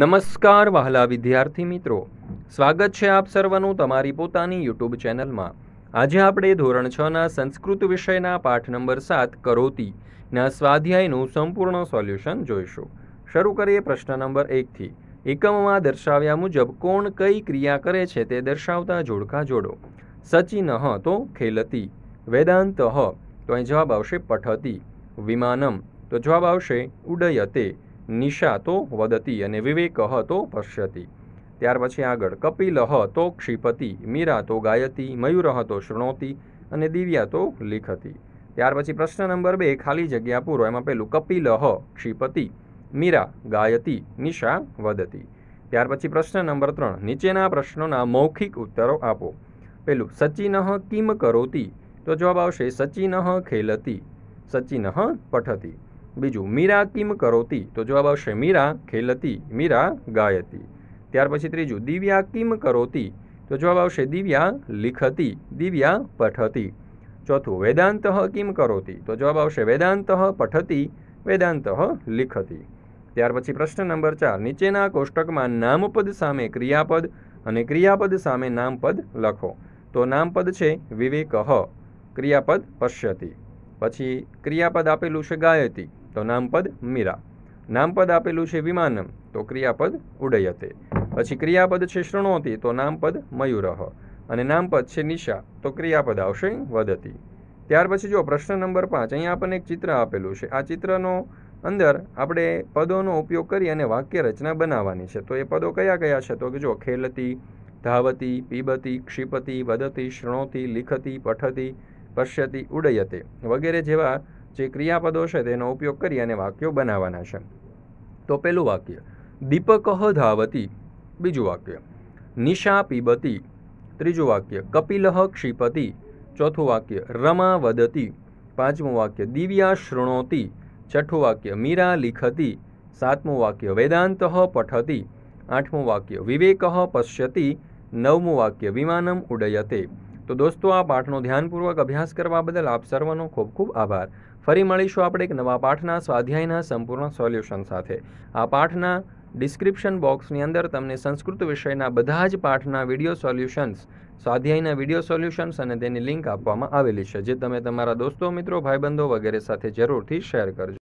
નમસ્કાર વહાલા વિદ્યાર્થી મિત્રો સ્વાગત છે આપ સર્વનું તમારી પોતાની યુટ્યુબ ચેનલમાં આજે આપણે ધોરણ છ ના સંસ્કૃત વિષયના પાઠ નંબર સાત કરોતી ના સ્વાધ્યાયનું સંપૂર્ણ સોલ્યુશન જોઈશું શરૂ કરીએ પ્રશ્ન નંબર એકથી એકમમાં દર્શાવ્યા મુજબ કોણ કઈ ક્રિયા કરે છે તે દર્શાવતા જોડકા જોડો સચિન તો ખેલતી વેદાંત તો અહીં જવાબ આવશે પઠતી વિમાનમ તો જવાબ આવશે ઉડયતે નિશા તો વદતી અને વિવેક તો પશ્યતી ત્યાર પછી આગળ કપિલ તો ક્ષિપતિ મીરા તો ગાયતી મયુર તો શૃણોતી અને દિવ્યા તો લિખતી ત્યાર પછી પ્રશ્ન નંબર બે ખાલી જગ્યા પૂરો એમાં પહેલું કપિલ ક્ષિપતિ મીરા ગાયતી નિશા વદતી ત્યાર પછી પ્રશ્ન નંબર ત્રણ નીચેના પ્રશ્નોના મૌખિક ઉત્તરો આપો પેલું સચિન કિમ કરોતી તો જવાબ આવશે સચિન ખેલતી સચિન પઠતી બીજું મીરા કિમ કરોતી તો જવાબ આવશે મીરા ખેલતી મીરા ગાયતી ત્યાર પછી ત્રીજું દિવ્યા કિમ કરોતી તો જવાબ આવશે દિવ્યા લિખતી દિવ્યા પઠતી ચોથું વેદાંત કિમ કરોતી તો જવાબ આવશે વેદાંત પઠતી વેદાંત લિખતી ત્યાર પછી પ્રશ્ન નંબર ચાર નીચેના કોષ્ટકમાં નામપદ સામે ક્રિયાપદ અને ક્રિયાપદ સામે નામપદ લખો તો નામપદ છે વિવેકહ ક્રિયાપદ પશ્યતી પછી ક્રિયાપદ આપેલું છે ગાયતી તો નામપદ મીરા નામપદ આપેલું છે વિમાનમ તો ક્રિયાપદ ઉડયતે પછી ક્રિયાપદ છે શૃણોતી તો નામપદ મયુરહ અને નામપદ છે નિશા તો ક્રિયાપદ આવશે વધતી ત્યાર પછી જો પ્રશ્ન નંબર પાંચ અહીંયા આપણને એક ચિત્ર આપેલું છે આ ચિત્રનો અંદર આપણે પદોનો ઉપયોગ કરી અને વાક્ય રચના બનાવવાની છે તો એ પદો કયા કયા છે તો કે જો ખેલતી ધાવતી પીબતી ક્ષિપતી વધતી શૃણોતી લિખતી પઠતી પશ્યતી ઉડયતે વગેરે જેવા જે ક્રિયાપદો છે તેનો ઉપયોગ કરી અને વાક્યો બનાવવાના છે તો પહેલું વાક્ય દીપક ધાવતી બીજું વાક્ય નિશા પીબતી ત્રીજું વાક્ય કપિલહ ક્ષિપતિ ચોથું વાક્ય રમા વદતી પાંચમું વાક્ય દિવ્યા શૃણોતી છઠ્ઠું વાક્ય મીરા લિખતી સાતમું વાક્ય વેદાંત પઠતી આઠમું વાક્ય વિવેક પશ્યતી નવમું વાક્ય વિમાનમ ઉડયતે તો દોસ્તો આ પાઠનો ધ્યાનપૂર્વક અભ્યાસ કરવા બદલ આપ સર્વનો ખૂબ ખૂબ આભાર ફરી મળીશું આપણે એક નવા પાઠના સ્વાધ્યાયના સંપૂર્ણ સોલ્યુશન સાથે આ પાઠના ડિસ્ક્રિપ્શન બોક્સની અંદર તમને સંસ્કૃત વિષયના બધા જ પાઠના વિડીયો સોલ્યુશન્સ સ્વાધ્યાયના વિડીયો સોલ્યુશન્સ અને તેની લિંક આપવામાં આવેલી છે જે તમે તમારા દોસ્તો મિત્રો ભાઈબંધો વગેરે સાથે જરૂરથી શેર કરજો